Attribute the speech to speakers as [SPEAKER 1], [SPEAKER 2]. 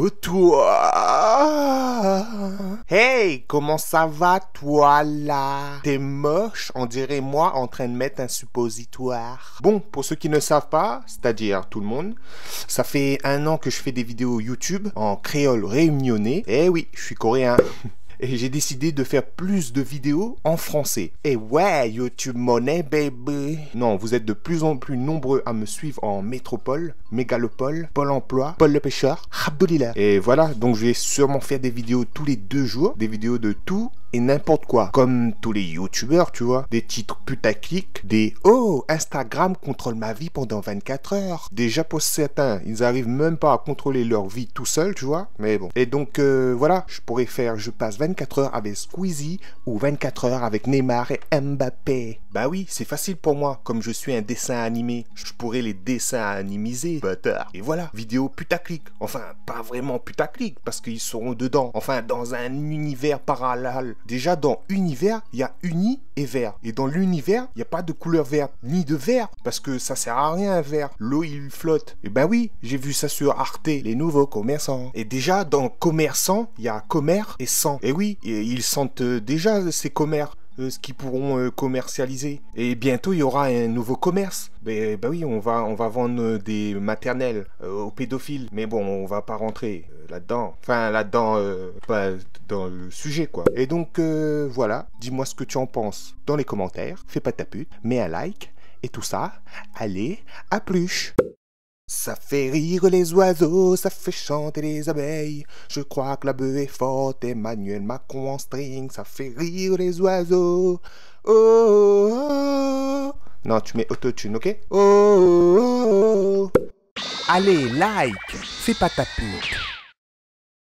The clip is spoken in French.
[SPEAKER 1] Oh, toi Hey, comment ça va, toi, là T'es moche, on dirait moi, en train de mettre un suppositoire. Bon, pour ceux qui ne savent pas, c'est-à-dire tout le monde, ça fait un an que je fais des vidéos YouTube en créole réunionnais. Eh oui, je suis coréen Et j'ai décidé de faire plus de vidéos en français. Et ouais, YouTube Money, baby Non, vous êtes de plus en plus nombreux à me suivre en métropole, mégalopole, Pôle emploi, Pôle le pêcheur, Abdulillah. Et voilà, donc je vais sûrement faire des vidéos tous les deux jours, des vidéos de tout et n'importe quoi. Comme tous les youtubeurs, tu vois. Des titres putaclic, des Oh, Instagram contrôle ma vie pendant 24 heures. Déjà pour certains, ils arrivent même pas à contrôler leur vie tout seul, tu vois. Mais bon. Et donc, euh, voilà, je pourrais faire Je passe 24 heures avec Squeezie ou 24 heures avec Neymar et Mbappé. Bah oui, c'est facile pour moi. Comme je suis un dessin animé, je pourrais les dessins animiser, bâtard. Euh, et voilà, vidéo putaclic. Enfin, pas vraiment putaclic, parce qu'ils seront dedans. Enfin, dans un univers parallèle déjà dans univers, il y a uni et vert. Et dans l'univers, il n'y a pas de couleur verte, ni de vert, parce que ça sert à rien un vert. L'eau, il flotte. Et eh ben oui, j'ai vu ça sur Arte, les nouveaux commerçants. Et déjà, dans commerçants, il y a commerce et sang. Eh et oui, ils sentent euh, déjà euh, ces commerces. Euh, ce qu'ils pourront commercialiser. Et bientôt, il y aura un nouveau commerce. Ben, ben oui, on va, on va vendre des maternelles aux pédophiles. Mais bon, on va pas rentrer là-dedans. Enfin, là-dedans, euh, pas dans le sujet, quoi. Et donc, euh, voilà. Dis-moi ce que tu en penses dans les commentaires. Fais pas ta pute, mets un like. Et tout ça, allez, à plus ça fait rire les oiseaux, ça fait chanter les abeilles. Je crois que la bœuf est forte, Emmanuel Macron en string. Ça fait rire les oiseaux. Oh, oh, oh. Non, tu mets autotune, ok oh, oh, oh, Allez, like, fais pas ta pute.